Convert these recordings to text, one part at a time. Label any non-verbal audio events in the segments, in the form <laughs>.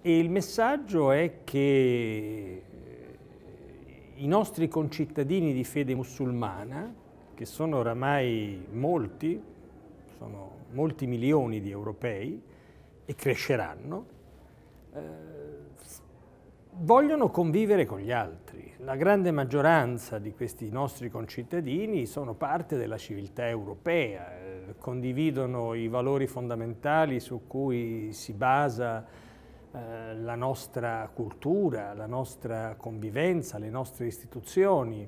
E il messaggio è che eh, i nostri concittadini di fede musulmana, che sono oramai molti, sono molti milioni di europei e cresceranno, eh, vogliono convivere con gli altri. La grande maggioranza di questi nostri concittadini sono parte della civiltà europea, eh, condividono i valori fondamentali su cui si basa eh, la nostra cultura, la nostra convivenza, le nostre istituzioni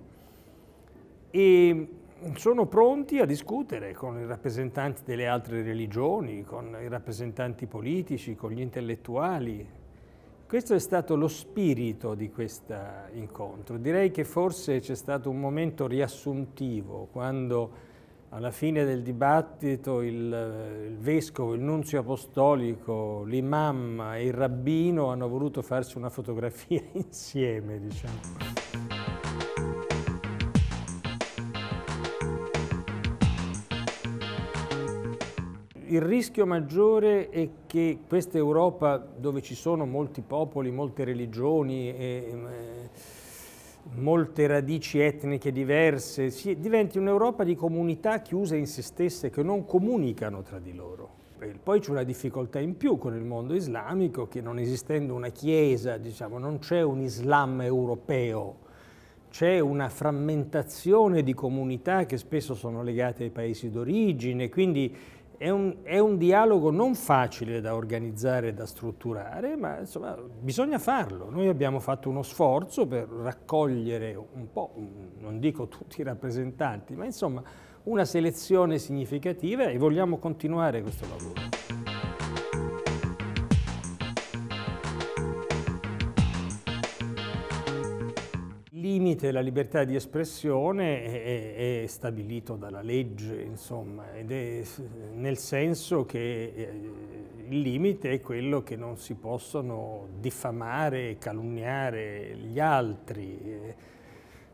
e sono pronti a discutere con i rappresentanti delle altre religioni, con i rappresentanti politici, con gli intellettuali. Questo è stato lo spirito di questo incontro. Direi che forse c'è stato un momento riassuntivo quando alla fine del dibattito il, il vescovo, il nunzio apostolico, l'imam e il rabbino hanno voluto farsi una fotografia <laughs> insieme, diciamo. il rischio maggiore è che questa Europa dove ci sono molti popoli, molte religioni, e, molte radici etniche diverse, diventi un'Europa di comunità chiuse in se stesse che non comunicano tra di loro. poi c'è una difficoltà in più con il mondo islamico che non esistendo una chiesa, diciamo, non c'è un Islam europeo, c'è una frammentazione di comunità che spesso sono legate ai paesi d'origine, quindi è un, è un, dialogo non facile da organizzare e da strutturare, ma insomma, bisogna farlo. Noi abbiamo fatto uno sforzo per raccogliere un po', non dico tutti i rappresentanti, ma insomma una selezione significativa e vogliamo continuare questo lavoro. limite alla libertà di espressione è, è stabilito dalla legge, insomma, ed è nel senso che eh, il limite è quello che non si possono diffamare e calunniare gli altri.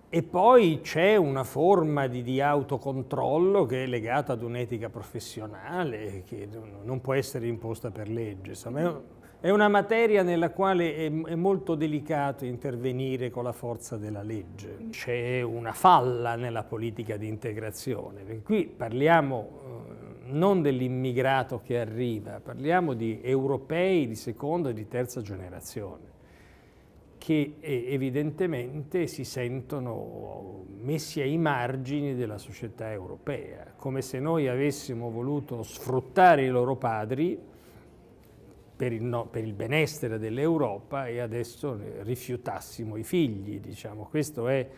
E poi c'è una forma di, di, autocontrollo che è legata ad un'etica professionale che non può essere imposta per legge. Insomma, è una materia nella quale è, è molto delicato intervenire con la forza della legge. C'è una falla nella politica di integrazione, qui parliamo eh, non dell'immigrato che arriva, parliamo di europei di seconda e di terza generazione che eh, evidentemente si sentono messi ai margini della società europea, come se noi avessimo voluto sfruttare i loro padri per il, no, per il benessere dell'Europa e adesso eh, rifiutassimo i figli. Diciamo. Questo, è,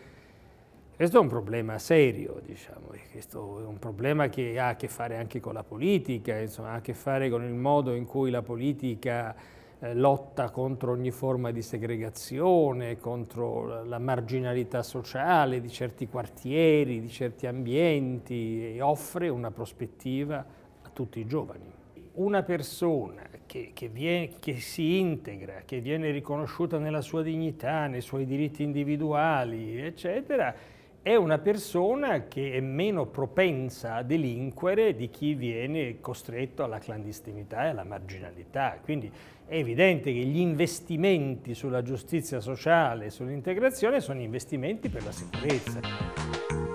questo, è, un problema serio, diciamo. questo è un problema che ha a che fare anche con la politica, insomma, ha a che fare con il modo in cui la politica eh, lotta contro ogni forma di segregazione, contro la marginalità sociale di certi quartieri, di certi ambienti e offre una prospettiva a tutti i giovani una persona che, che, viene, che, si integra, che viene riconosciuta nella sua dignità, nei suoi diritti individuali, eccetera, è una persona che è meno propensa a delinquere di chi viene costretto alla clandestinità e alla marginalità. Quindi è evidente che gli investimenti sulla giustizia sociale e sull'integrazione sono investimenti per la sicurezza.